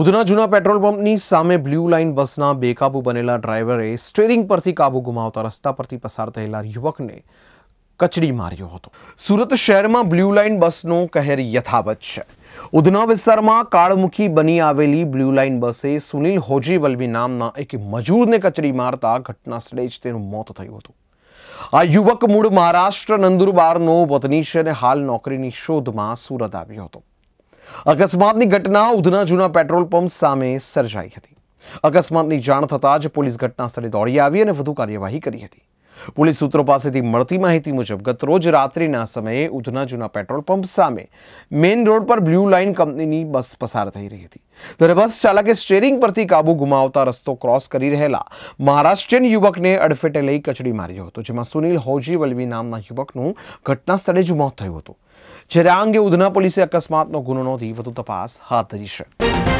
ઉધના જૂના પેટ્રોલ પંપની સામે બ્લુ લાઇન બસના બેકાબુ બનેલા ડ્રાઈવરે સ્ટેરિંગ પરથી કાબુ ગુમાવતા રસ્તા પરથી પસાર થયેલા યુવકને કચડી માર્યો હતો સુરત શહેરમાં બ્લુ લાઇન બસનો કહેર યથાવત છે ઉધના વિસ્તારમાં કાળમુખી બની આવેલી બ્લુ લાઇન બસે સુનિલ હોજીવલવી નામના એક મજૂરને કચડી મારતા ઘટના સ્થળે જ તેનું મોત થયું હતું આ યુવક મૂળ મહારાષ્ટ્ર નંદુરબારનો વતની છે અને હાલ નોકરીની શોધમાં સુરત આવ્યો હતો અકસ્માતની ઘટના ઉધના જૂના પેટ્રોલ પંપ સામે સર્જાઈ હતી અકસ્માતની જાણ થતાં જ પોલીસ ઘટના સ્થળે દોડી આવી અને વધુ કાર્યવાહી કરી હતી પોલીસ સૂત્રો પાસેથી મળતી માહિતી મુજબ ગતરોજ રાત્રિના સમયે ઉધના જૂના પેટ્રોલ પંપ સામે મેઇન રોડ પર બ્લુ લાઇન કંપનીની બસ પસાર થઈ રહી હતી ત્યારે બસ ચાલકે સ્ટેરિંગ પરથી કાબુ ગુમાવતા રસ્તો ક્રોસ કરી રહેલા મહારાષ્ટ્રીયન યુવકને અડફેટે લઈ કચડી માર્યો હતો જેમાં સુનિલ હોજી વલવી નામના યુવકનું ઘટના સ્થળે જ મોત થયું હતું જ્યારે આ અંગે ઉધના પોલીસે અકસ્માતનો ગુનો નોંધી વધુ તપાસ હાથ ધરી છે